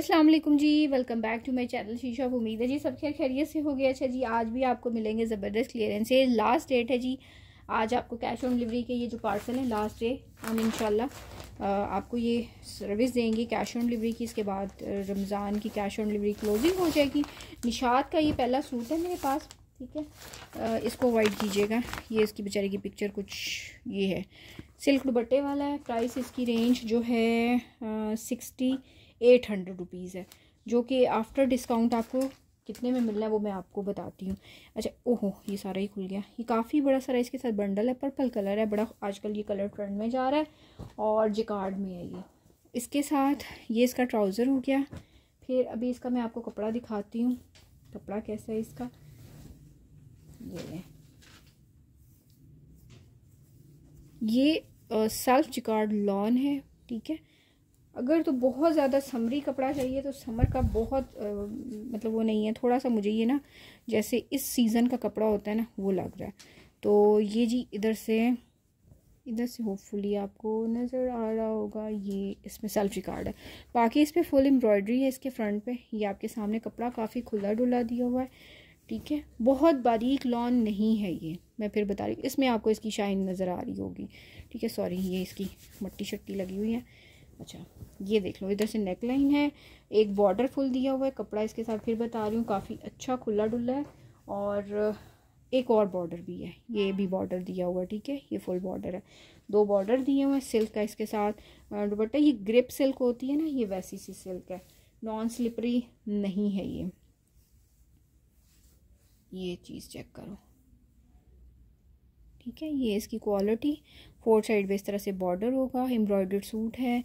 अस्सलाम वालेकुम जी welcome back to my channel शीशा उम्मीद है जी सब खैर खैरियत से हो गया अच्छा जी आज भी आपको मिलेंगे ज़बरदस्त क्लियरेंस ये लास्ट डेट है जी आज आपको कैश ऑन डिलीवरी के ये जो पार्सल है लास्ट डे हम इन आपको ये सर्विस देंगे कैश ऑन डिलीवरी की इसके बाद रमज़ान की कैश ऑन डिलीवरी क्लोजिंग हो जाएगी निशात का ये पहला सूट है मेरे पास ठीक है इसको अवॉइड कीजिएगा ये इसकी बेचारे की पिक्चर कुछ ये है सिल्क दुपट्टे वाला है प्राइस इसकी रेंज जो है सिक्सटी एट हंड्रेड रुपीज़ है जो कि आफ्टर डिस्काउंट आपको कितने में मिलना है वो मैं आपको बताती हूँ अच्छा ओहो ये सारा ही खुल गया ये काफ़ी बड़ा सारा इसके साथ बंडल है पर्पल कलर है बड़ा आजकल ये कलर ट्रेंड में जा रहा है और जिकार्ड में है ये इसके साथ ये इसका ट्राउज़र हो गया फिर अभी इसका मैं आपको कपड़ा दिखाती हूँ कपड़ा कैसा है इसका ये है ये सेल्फ जिकार्ड लॉन है ठीक है अगर तो बहुत ज़्यादा समरी कपड़ा चाहिए तो समर का बहुत आ, मतलब वो नहीं है थोड़ा सा मुझे ये ना जैसे इस सीज़न का कपड़ा होता है ना वो लग रहा है तो ये जी इधर से इधर से होपफुली आपको नज़र आ रहा होगा ये इसमें सेल्फ रिकार्ड है बाकी इस पर फुल एम्ब्रॉयडरी है इसके फ्रंट पे ये आपके सामने कपड़ा काफ़ी खुला डुला दिया हुआ है ठीक है बहुत बारीक लॉन नहीं है ये मैं फिर बता रही हूँ इसमें आपको इसकी शाइन नज़र आ रही होगी ठीक है सॉरी ये इसकी मट्टी शट्टी लगी हुई है अच्छा ये देख लो इधर से नेक लाइन है एक बॉर्डर फुल दिया हुआ है कपड़ा इसके साथ फिर बता रही हूँ काफ़ी अच्छा खुला डुल्ला है और एक और बॉर्डर भी है ये भी बॉर्डर दिया हुआ है ठीक है ये फुल बॉर्डर है दो बॉर्डर दिए हुए हैं सिल्क का इसके साथ दुपट्टा ये ग्रिप सिल्क होती है ना ये वैसी सी सिल्क है नॉन स्लिपरी नहीं है ये ये चीज़ चेक करो ठीक है ये इसकी क्वालिटी फोर साइड पर इस तरह से बॉर्डर होगा एम्ब्रॉयडर्ड सूट है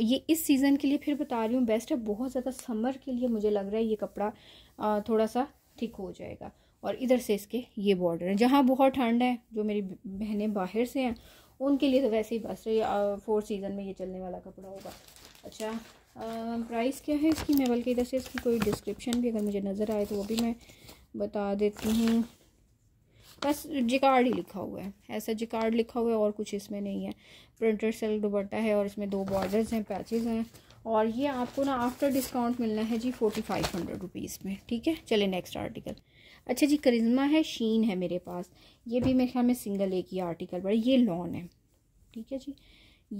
ये इस सीज़न के लिए फिर बता रही हूँ बेस्ट है बहुत ज़्यादा समर के लिए मुझे लग रहा है ये कपड़ा थोड़ा सा थिक हो जाएगा और इधर से इसके ये बॉर्डर हैं जहाँ बहुत ठंड है जो मेरी बहनें बाहर से हैं उनके लिए तो वैसे ही बस फोर सीज़न में ये चलने वाला कपड़ा होगा अच्छा प्राइस क्या है इसकी मैं बल्कि इधर से इसकी कोई डिस्क्रिप्शन भी अगर मुझे नज़र आए तो वो भी मैं बता देती हूँ बस जिकार्ड ही लिखा हुआ है ऐसा जिकार्ड लिखा हुआ है और कुछ इसमें नहीं है प्रिंटेड सेल दुबट्टा है और इसमें दो बॉर्डर्स हैं पैचेज़ हैं और ये आपको ना आफ्टर डिस्काउंट मिलना है जी फोर्टी फाइव हंड्रेड रुपीज़ में ठीक है चले नेक्स्ट आर्टिकल अच्छा जी करिज्मा है शीन है मेरे पास ये भी मेरे ख्याल में सिंगल एक ही आर्टिकल बड़ा ये लॉन है ठीक है जी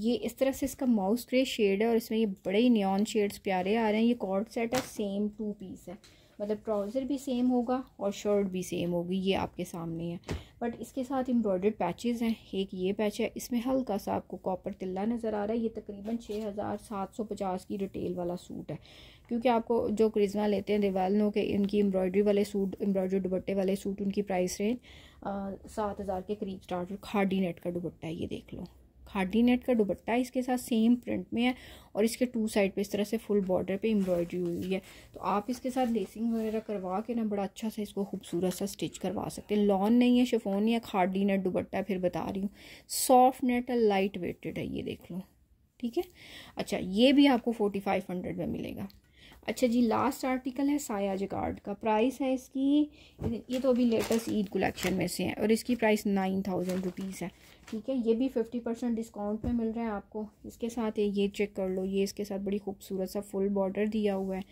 ये इस तरह से इसका माउस ग्रे शेड है और इसमें ये बड़े ही न्योन शेड्स प्यारे आ रहे हैं ये कॉर्ड सेट है सेम टू पीस है मतलब ट्राउज़र भी सेम होगा और शर्ट भी सेम होगी ये आपके सामने है बट इसके साथ एम्ब्रॉयडर्ड पैचेज़ हैं एक ये पैच है इसमें हल्का सा आपको कॉपर तिल्ला नज़र आ रहा है ये तकरीबन छः हज़ार सात सौ पचास की रिटेल वाला सूट है क्योंकि आपको जो क्रिज्मा लेते हैं देवाल के इनकी एम्ब्रॉयडरी वाले सूट एम्ब्रॉयडर दुपट्टे वाले सूट उनकी प्राइस रेंज सात हज़ार के करीब स्टार्ट खाडी नेट का दुपट्टा ये देख लो खादी नेट का दुपट्टा इसके साथ सेम प्रिंट में है और इसके टू साइड पे इस तरह से फुल बॉर्डर पे एम्ब्रॉयडरी हुई है तो आप इसके साथ लेसिंग वगैरह करवा के ना बड़ा अच्छा सा इसको खूबसूरत सा स्टिच करवा सकते हैं लॉन नहीं है शिफोन या खादी नेट दुपट्टा फिर बता रही हूँ सॉफ्ट नेट और लाइट वेटेड है ये देख लो ठीक है अच्छा ये भी आपको फोर्टी फाइव हंड्रेड में मिलेगा अच्छा जी लास्ट आर्टिकल है साया जगार्ड का प्राइस है इसकी ये तो अभी लेटेस्ट ईद कलेक्शन में से है और इसकी प्राइस नाइन थाउजेंड रुपीज़ है ठीक है ये भी फिफ्टी परसेंट डिस्काउंट में मिल रहा है आपको इसके साथ ये चेक कर लो ये इसके साथ बड़ी खूबसूरत सा फुल बॉर्डर दिया हुआ है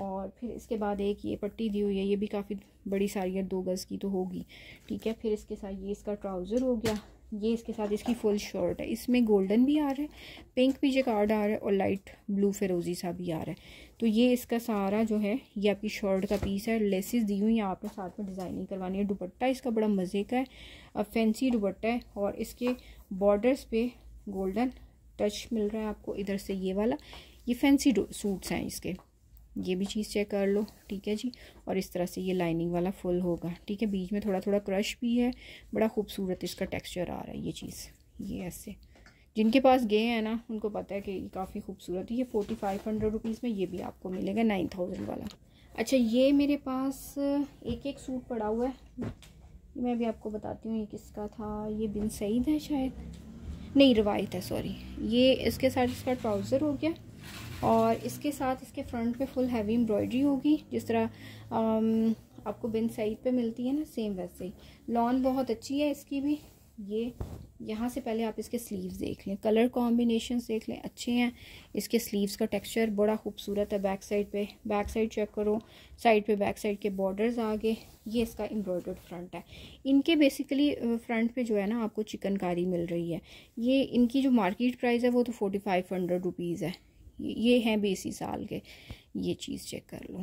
और फिर इसके बाद एक ये पट्टी दी हुई है ये भी काफ़ी बड़ी सारी है दो गज़ की तो होगी ठीक है फिर इसके साथ ये इसका ट्राउज़र हो गया ये इसके साथ इसकी फुल शर्ट है इसमें गोल्डन भी आ रहा है पिंक भी कार्ड आ रहा है और लाइट ब्लू फेरोजी सा भी आ रहा है तो ये इसका सारा जो है ये आपकी शर्ट का पीस है लेसिस दी हुई है आपने साथ में डिज़ाइनिंग करवानी है दुपट्टा इसका बड़ा मज़े का है अब फैंसी दुपट्टा है और इसके बॉर्डर्स पे गोल्डन टच मिल रहा है आपको इधर से ये वाला ये फैंसी सूट्स हैं इसके ये भी चीज़ चेक कर लो ठीक है जी और इस तरह से ये लाइनिंग वाला फुल होगा ठीक है बीच में थोड़ा थोड़ा क्रश भी है बड़ा खूबसूरत इसका टेक्सचर आ रहा है ये चीज़ ये ऐसे जिनके पास गए हैं ना उनको पता है कि काफ़ी खूबसूरत है ये फोर्टी फाइव हंड्रेड रुपीज़ में ये भी आपको मिलेगा नाइन थाउजेंड वाला अच्छा ये मेरे पास एक एक सूट पड़ा हुआ है मैं भी आपको बताती हूँ ये किसका था ये बिन सईद है शायद नहीं रवायत है सॉरी ये इसके साथ इसका ट्राउज़र हो गया और इसके साथ इसके फ्रंट पे फुल हैवी एम्ब्रॉयडरी होगी जिस तरह आम, um, आपको बिन साइड पे मिलती है ना सेम वैसे ही लॉन बहुत अच्छी है इसकी भी ये यहाँ से पहले आप इसके स्लीव्स देख लें कलर कॉम्बिनेशन देख लें अच्छे हैं इसके स्लीव्स का टेक्सचर बड़ा खूबसूरत है बैक साइड पे बैक साइड चेक करो साइड पे बैक साइड के बॉर्डर्स आगे ये इसका एम्ब्रॉयडर्ड फ्रंट है इनके बेसिकली फ्रंट uh, पे जो है ना आपको चिकनकारी मिल रही है ये इनकी जो मार्केट प्राइस है वो तो फोर्टी फाइव हंड्रेड रुपीज़ है ये हैं बेसी साल के ये चीज़ चेक कर लो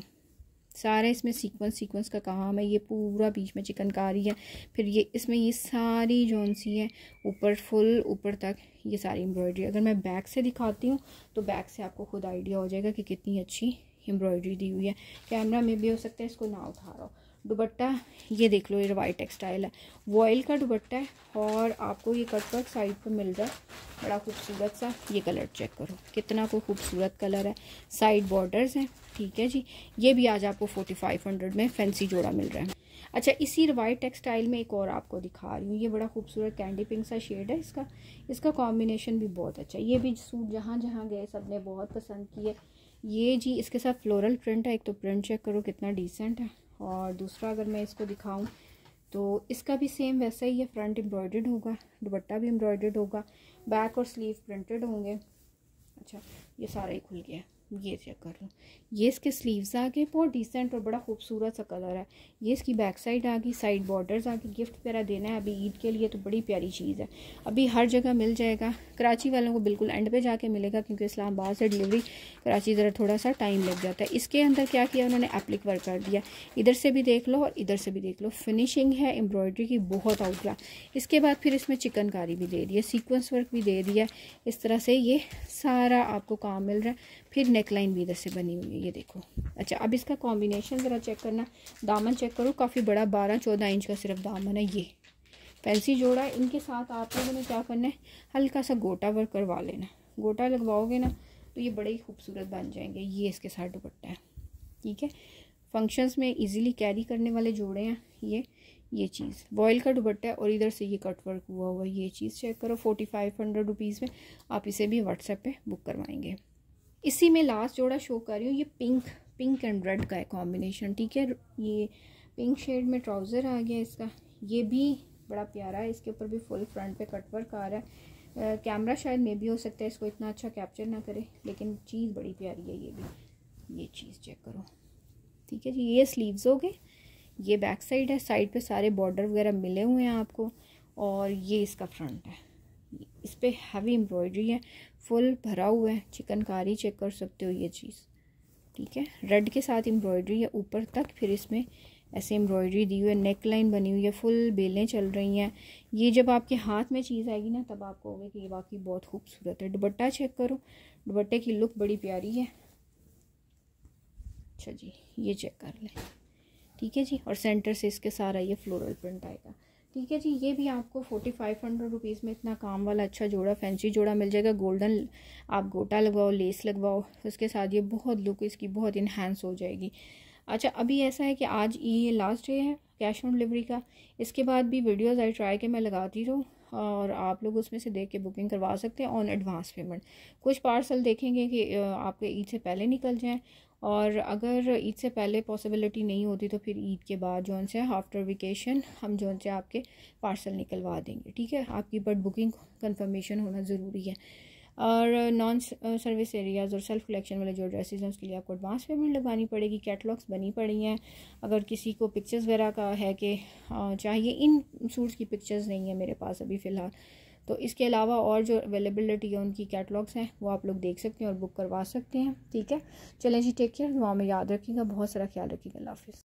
सारे इसमें सीक्वेंस सीक्वेंस का काम है ये पूरा बीच में चिकनकारी है फिर ये इसमें ये सारी जोन सी है ऊपर फुल ऊपर तक ये सारी एम्ब्रॉयडरी अगर मैं बैक से दिखाती हूँ तो बैक से आपको खुद आइडिया हो जाएगा कि कितनी अच्छी एम्ब्रॉयडरी दी हुई है कैमरा में भी हो सकता है इसको ना उठा रहा हो दुबट्टा ये देख लो ये रवाई टेक्सटाइल है वॉयल का दुबट्टा है और आपको ये कट साइड पर मिल रहा है बड़ा खूबसूरत सा ये कलर चेक करो कितना को खूबसूरत कलर है साइड बॉर्डर्स हैं ठीक है जी ये भी आज आपको फोर्टी फाइव हंड्रेड में फैंसी जोड़ा मिल रहा है अच्छा इसी रिवाइट टेक्सटाइल में एक और आपको दिखा रही हूँ ये बड़ा खूबसूरत कैंडी पिंक सा शेड है इसका इसका कॉम्बिनेशन भी बहुत अच्छा है ये भी सूट जहाँ जहाँ गए सब ने बहुत पसंद किया ये जी इसके साथ फ्लोरल प्रिंट है एक तो प्रिंट चेक करो कितना डिसेंट है और दूसरा अगर मैं इसको दिखाऊं तो इसका भी सेम वैसा ही है फ्रंट एम्ब्रॉयड होगा दुपट्टा भी एम्ब्रॉयड होगा बैक और स्लीव प्रिंटेड होंगे अच्छा ये सारा ही खुल गया ये चेक कर लो ये इसके स्लीव्स आ गए बहुत डिसेंट और बड़ा खूबसूरत सा कलर है ये इसकी बैक साइड आ गई साइड बॉर्डर्स आ गई गिफ्ट वगैरह देना है अभी ईद के लिए तो बड़ी प्यारी चीज़ है अभी हर जगह मिल जाएगा कराची वालों को बिल्कुल एंड पे जाके मिलेगा क्योंकि इस्लामाबाद से डिलीवरी कराची ज़रा थोड़ा सा टाइम लग जाता है इसके अंदर क्या किया उन्होंने एप्लिक वर्क कर दिया इधर से भी देख लो और इधर से भी देख लो फिनिशिंग है एम्ब्रॉयडरी की बहुत आउटला इसके बाद फिर इसमें चिकनकारी भी दे दी है सीक्वेंस वर्क भी दे दिया इस तरह से ये सारा आपको काम मिल रहा है फिर नेक लाइन भी इधर से बनी हुई है ये देखो अच्छा अब इसका कॉम्बिनेशन ज़रा चेक करना दामन चेक करो काफ़ी बड़ा बारह चौदह इंच का सिर्फ दामन है ये फैंसी जोड़ा है इनके साथ आप लोगों ने क्या करना है हल्का सा गोटा वर्क करवा लेना गोटा लगवाओगे ना तो ये बड़े ही खूबसूरत बन जाएंगे ये इसके साथ दुपट्टा है ठीक है फंक्शंस में इजीली कैरी करने वाले जोड़े हैं ये ये चीज़ बॉयल का दुपट्टा है और इधर से ये कट वर्क हुआ हुआ ये चीज़ चेक करो फोर्टी फाइव हंड्रेड रुपीज़ में आप इसे भी व्हाट्सएप पे बुक करवाएंगे इसी में लास्ट जोड़ा शो कर रही हूँ ये पिंक पिंक एंड रेड का है कॉम्बिनेशन ठीक है ये पिंक शेड में ट्राउज़र आ गया इसका ये भी बड़ा प्यारा है इसके ऊपर भी फुल फ्रंट पे कटवर्क आ रहा है कैमरा शायद मे भी हो सकता है इसको इतना अच्छा कैप्चर ना करे लेकिन चीज़ बड़ी प्यारी है ये भी ये चीज़ चेक करो ठीक है जी ये स्लीव्स हो गए ये बैक साइड है साइड पे सारे बॉर्डर वगैरह मिले हुए हैं आपको और ये इसका फ्रंट है इस पर हैवी एम्ब्रॉयडरी है फुल भरा हुआ है चिकनकारी चेक कर सकते हो ये चीज़ ठीक है रेड के साथ एम्ब्रॉयडरी है ऊपर तक फिर इसमें ऐसे एम्ब्रॉयडरी दी हुई है नेक लाइन बनी हुई है फुल बेलें चल रही हैं ये जब आपके हाथ में चीज़ आएगी ना तब आप कहोगे कि ये वाकई बहुत खूबसूरत है दुबट्टा चेक करो दुबट्टे की लुक बड़ी प्यारी है अच्छा जी ये चेक कर लें ठीक है जी और सेंटर से इसके सारा ये फ्लोरल प्रिंट आएगा ठीक है जी ये भी आपको फोर्टी फाइव हंड्रेड रुपीज़ में इतना काम वाला अच्छा जोड़ा फैंसी जोड़ा मिल जाएगा गोल्डन आप गोटा लगवाओ लेस लगवाओ उसके साथ ये बहुत लुक इसकी बहुत इन्हेंस हो जाएगी अच्छा अभी ऐसा है कि आज ये लास्ट डे है कैश ऑन डिलीवरी का इसके बाद भी वीडियोज़ आई ट्राई के मैं लगाती रहूँ और आप लोग उसमें से देख के बुकिंग करवा सकते हैं ऑन एडवांस पेमेंट कुछ पार्सल देखेंगे कि आपके ईद से पहले निकल जाएँ और अगर ईद से पहले पॉसिबिलिटी नहीं होती तो फिर ईद के बाद जो है आफ्टर वेकेशन हम जो है आपके पार्सल निकलवा देंगे ठीक है आपकी बट बुकिंग कंफर्मेशन होना ज़रूरी है और नॉन सर्विस एरियाज़ और सेल्फ कलेक्शन वाले जो ड्रेसेज हैं उसके लिए आपको एडवांस पेमेंट लगवानी पड़ेगी कैटलॉग्स बनी पड़ी हैं अगर किसी को पिक्चर्स वगैरह का है कि uh, चाहिए इन सूट्स की पिक्चर्स नहीं है मेरे पास अभी फ़िलहाल तो इसके अलावा और जो अवेलेबिलिटी है उनकी कैटलॉग्स हैं वो आप लोग देख सकते हैं और बुक करवा सकते हैं ठीक है चलें जी टेक केयर दुआ में याद रखिएगा बहुत सारा ख्याल रखिएगा हाफिज़